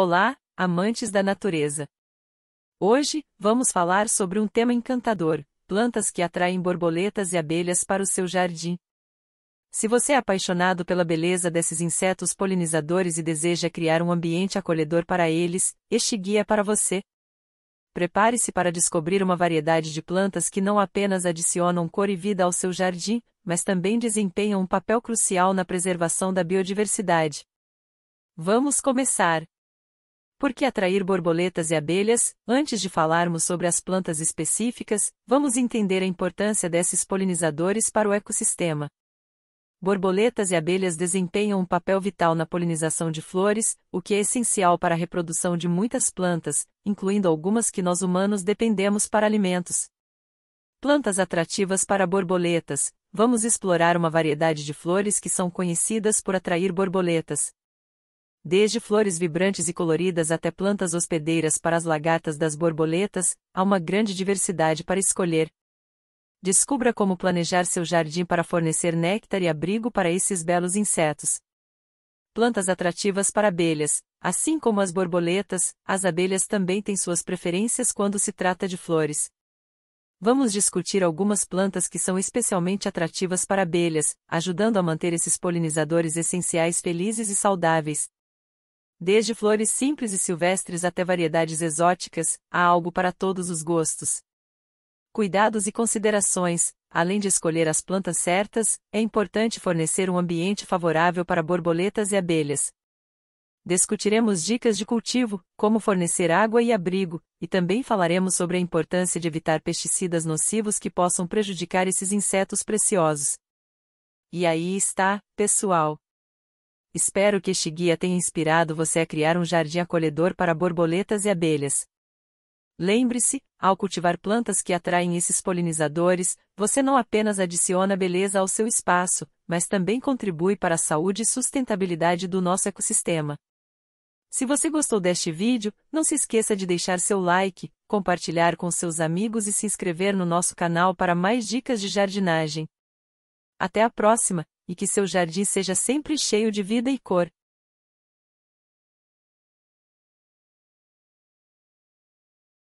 Olá, amantes da natureza! Hoje, vamos falar sobre um tema encantador: plantas que atraem borboletas e abelhas para o seu jardim. Se você é apaixonado pela beleza desses insetos polinizadores e deseja criar um ambiente acolhedor para eles, este guia é para você. Prepare-se para descobrir uma variedade de plantas que não apenas adicionam cor e vida ao seu jardim, mas também desempenham um papel crucial na preservação da biodiversidade. Vamos começar! Por que atrair borboletas e abelhas? Antes de falarmos sobre as plantas específicas, vamos entender a importância desses polinizadores para o ecossistema. Borboletas e abelhas desempenham um papel vital na polinização de flores, o que é essencial para a reprodução de muitas plantas, incluindo algumas que nós humanos dependemos para alimentos. Plantas atrativas para borboletas. Vamos explorar uma variedade de flores que são conhecidas por atrair borboletas desde flores vibrantes e coloridas até plantas hospedeiras para as lagartas das borboletas, há uma grande diversidade para escolher. Descubra como planejar seu jardim para fornecer néctar e abrigo para esses belos insetos. Plantas atrativas para abelhas, assim como as borboletas, as abelhas também têm suas preferências quando se trata de flores. Vamos discutir algumas plantas que são especialmente atrativas para abelhas, ajudando a manter esses polinizadores essenciais felizes e saudáveis, Desde flores simples e silvestres até variedades exóticas, há algo para todos os gostos. Cuidados e considerações: além de escolher as plantas certas, é importante fornecer um ambiente favorável para borboletas e abelhas. Discutiremos dicas de cultivo, como fornecer água e abrigo, e também falaremos sobre a importância de evitar pesticidas nocivos que possam prejudicar esses insetos preciosos. E aí está, pessoal! Espero que este guia tenha inspirado você a criar um jardim acolhedor para borboletas e abelhas. Lembre-se, ao cultivar plantas que atraem esses polinizadores, você não apenas adiciona beleza ao seu espaço, mas também contribui para a saúde e sustentabilidade do nosso ecossistema. Se você gostou deste vídeo, não se esqueça de deixar seu like, compartilhar com seus amigos e se inscrever no nosso canal para mais dicas de jardinagem. Até a próxima! e que seu jardim seja sempre cheio de vida e cor.